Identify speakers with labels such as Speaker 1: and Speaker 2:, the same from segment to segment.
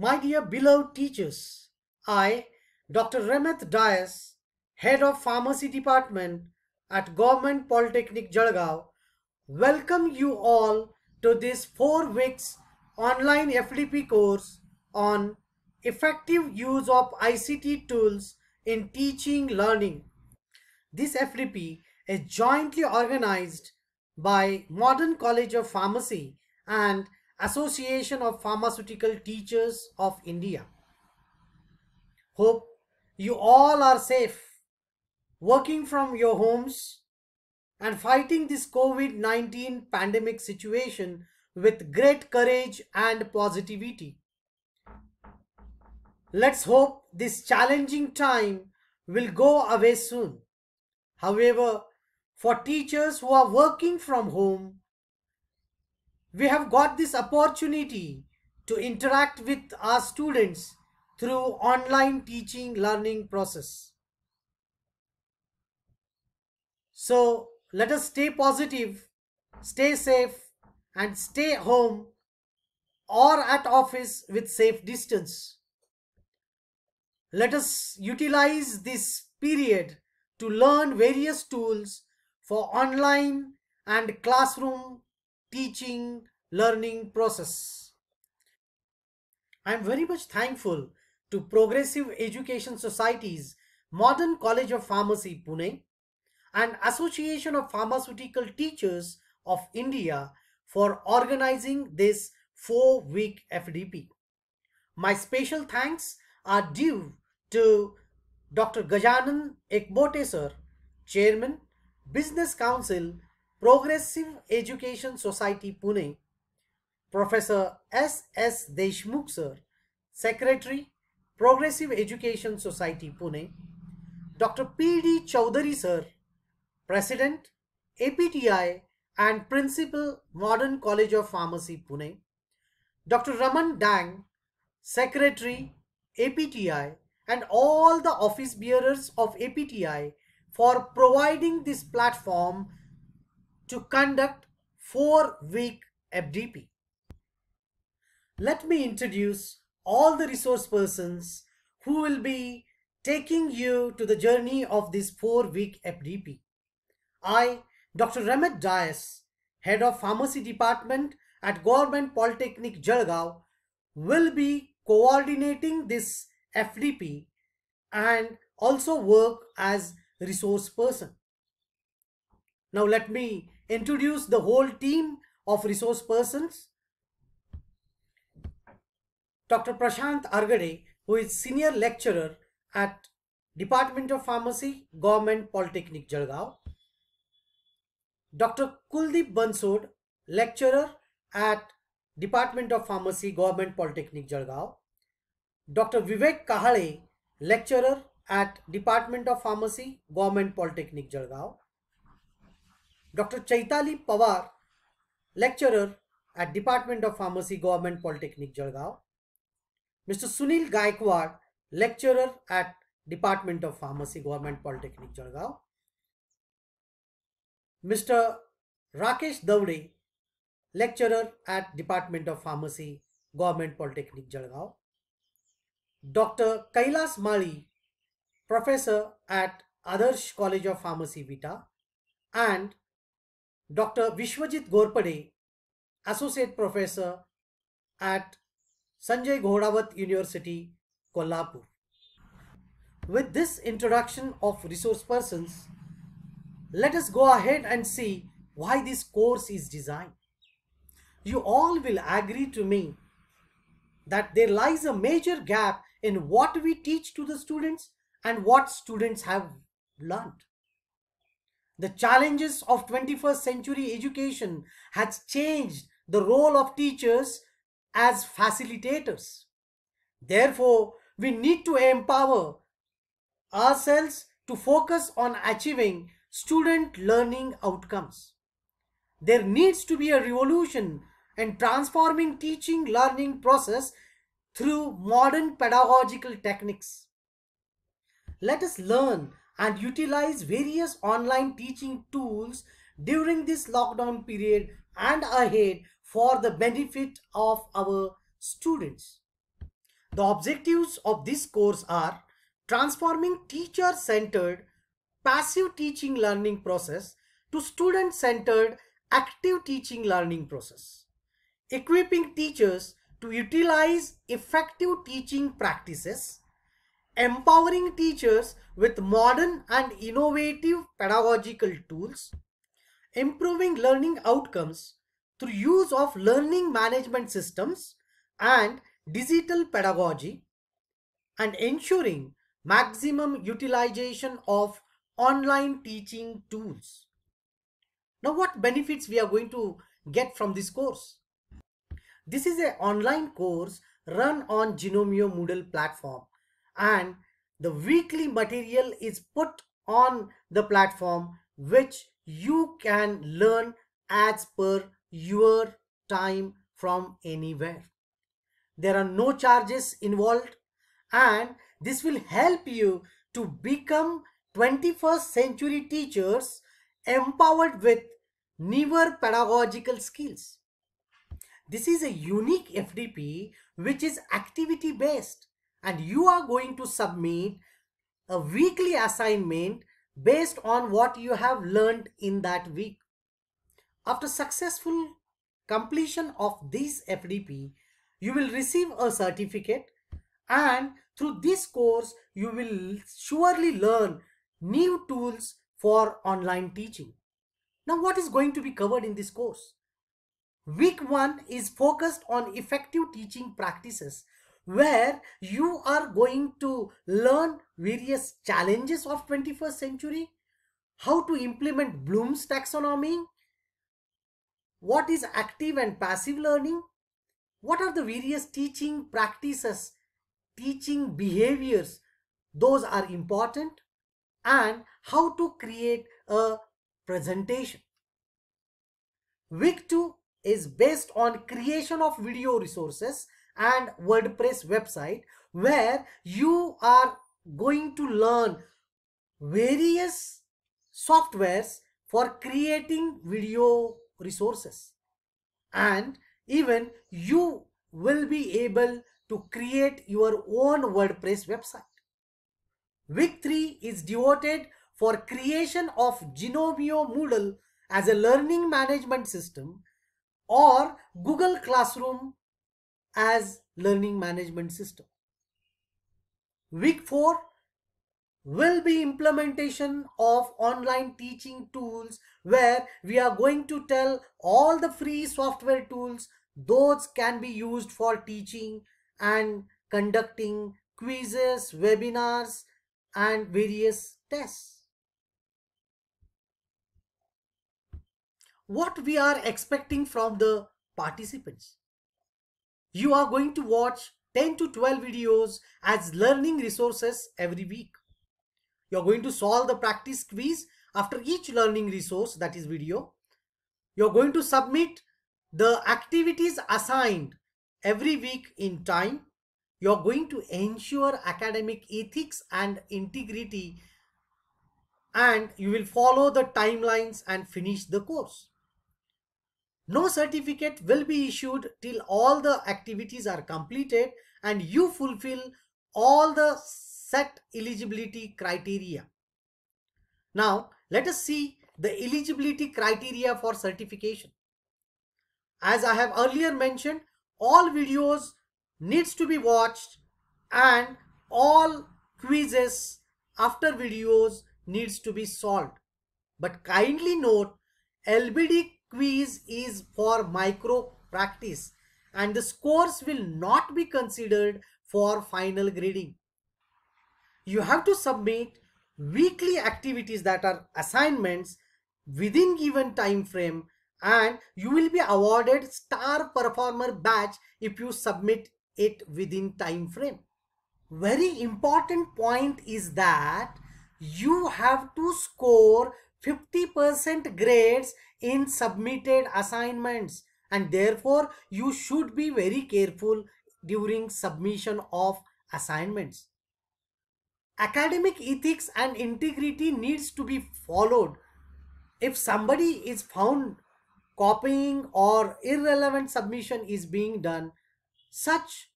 Speaker 1: My dear beloved teachers, I, Dr. Ramath Dias, Head of Pharmacy Department at Government Polytechnic Jalgaon, welcome you all to this 4 weeks online FDP course on effective use of ICT tools in teaching learning. This FDP is jointly organized by Modern College of Pharmacy and Association of Pharmaceutical Teachers of India. Hope you all are safe working from your homes and fighting this COVID-19 pandemic situation with great courage and positivity. Let's hope this challenging time will go away soon. However, for teachers who are working from home, we have got this opportunity to interact with our students through online teaching learning process. So let us stay positive, stay safe and stay home or at office with safe distance. Let us utilize this period to learn various tools for online and classroom teaching learning process. I am very much thankful to Progressive Education Society's Modern College of Pharmacy, Pune, and Association of Pharmaceutical Teachers of India for organizing this four-week FDP. My special thanks are due to Dr. Gajanan Ekbote sir, Chairman, Business Council Progressive Education Society Pune, Professor S. S. Deshmukh sir, Secretary, Progressive Education Society Pune, Dr. P. D. Chowdhury sir, President, APTI and Principal, Modern College of Pharmacy Pune, Dr. Raman Dang, Secretary, APTI and all the office bearers of APTI for providing this platform to conduct four-week FDP. Let me introduce all the resource persons who will be taking you to the journey of this four-week FDP. I, Dr. Remet Dias, Head of Pharmacy Department at Government Polytechnic Jalgaon, will be coordinating this FDP and also work as resource person. Now let me introduce the whole team of resource persons. Dr. Prashant Argade, who is senior lecturer at Department of Pharmacy, Government Polytechnic Jalgaon. Dr. Kuldeep Bansod, lecturer at Department of Pharmacy, Government Polytechnic Jalgaon. Dr. Vivek Kahale, lecturer at Department of Pharmacy, Government Polytechnic Jalgaon. Dr. Chaitali Pawar, lecturer at Department of Pharmacy, Government Polytechnic, Jalgaon. Mr. Sunil Gaikwad, lecturer at Department of Pharmacy, Government Polytechnic, Jalgaon. Mr. Rakesh Davde, lecturer at Department of Pharmacy, Government Polytechnic, Jalgaon. Dr. Kailas Mali, professor at Adarsh College of Pharmacy, Vita, and Dr. Vishwajit Gorpade, Associate Professor at Sanjay Ghodawat University, Kolhapur. With this introduction of resource persons, let us go ahead and see why this course is designed. You all will agree to me that there lies a major gap in what we teach to the students and what students have learned. The challenges of 21st century education has changed the role of teachers as facilitators. Therefore, we need to empower ourselves to focus on achieving student learning outcomes. There needs to be a revolution and transforming teaching learning process through modern pedagogical techniques. Let us learn and utilize various online teaching tools during this lockdown period and ahead for the benefit of our students. The objectives of this course are transforming teacher-centered passive teaching learning process to student-centered active teaching learning process. Equipping teachers to utilize effective teaching practices empowering teachers with modern and innovative pedagogical tools, improving learning outcomes through use of learning management systems and digital pedagogy, and ensuring maximum utilization of online teaching tools. Now what benefits we are going to get from this course? This is an online course run on Genomio Moodle platform and the weekly material is put on the platform which you can learn as per your time from anywhere. There are no charges involved and this will help you to become 21st century teachers empowered with newer pedagogical skills. This is a unique FDP which is activity based and you are going to submit a weekly assignment based on what you have learned in that week. After successful completion of this FDP, you will receive a certificate and through this course, you will surely learn new tools for online teaching. Now, what is going to be covered in this course? Week 1 is focused on effective teaching practices where you are going to learn various challenges of 21st century, how to implement Bloom's taxonomy, what is active and passive learning, what are the various teaching practices, teaching behaviors, those are important, and how to create a presentation. Week 2 is based on creation of video resources and WordPress website where you are going to learn various softwares for creating video resources and even you will be able to create your own WordPress website. Week 3 is devoted for creation of Genomeo Moodle as a learning management system or Google Classroom as learning management system. Week 4 will be implementation of online teaching tools where we are going to tell all the free software tools those can be used for teaching and conducting quizzes, webinars and various tests. What we are expecting from the participants you are going to watch 10 to 12 videos as learning resources every week. You're going to solve the practice quiz after each learning resource that is video. You're going to submit the activities assigned every week in time. You're going to ensure academic ethics and integrity and you will follow the timelines and finish the course. No certificate will be issued till all the activities are completed and you fulfill all the set eligibility criteria. Now, let us see the eligibility criteria for certification. As I have earlier mentioned, all videos needs to be watched and all quizzes after videos needs to be solved. But kindly note, LBD quiz is for micro practice and the scores will not be considered for final grading. You have to submit weekly activities that are assignments within given time frame and you will be awarded star performer badge if you submit it within time frame. Very important point is that you have to score 50% grades in submitted assignments and therefore you should be very careful during submission of assignments. Academic ethics and integrity needs to be followed. If somebody is found copying or irrelevant submission is being done, such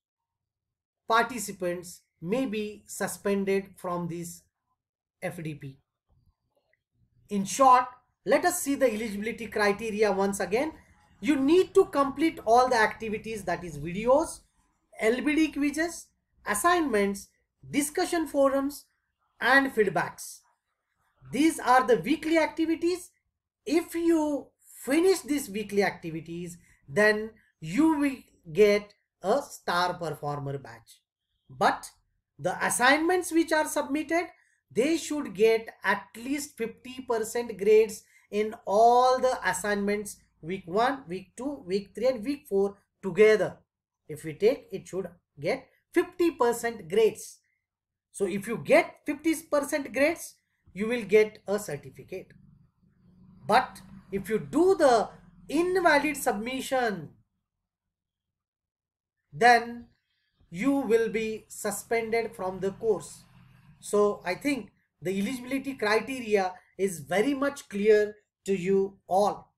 Speaker 1: participants may be suspended from this FDP. In short, let us see the eligibility criteria once again. You need to complete all the activities that is videos, LBD quizzes, assignments, discussion forums and feedbacks. These are the weekly activities. If you finish these weekly activities, then you will get a star performer badge. But the assignments which are submitted they should get at least 50% grades in all the assignments week 1, week 2, week 3 and week 4 together. If we take, it should get 50% grades. So if you get 50% grades, you will get a certificate. But if you do the invalid submission, then you will be suspended from the course. So I think the eligibility criteria is very much clear to you all.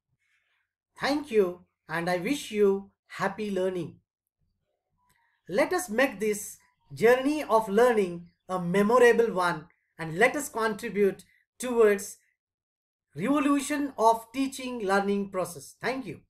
Speaker 1: Thank you and I wish you happy learning. Let us make this journey of learning a memorable one and let us contribute towards revolution of teaching learning process. Thank you.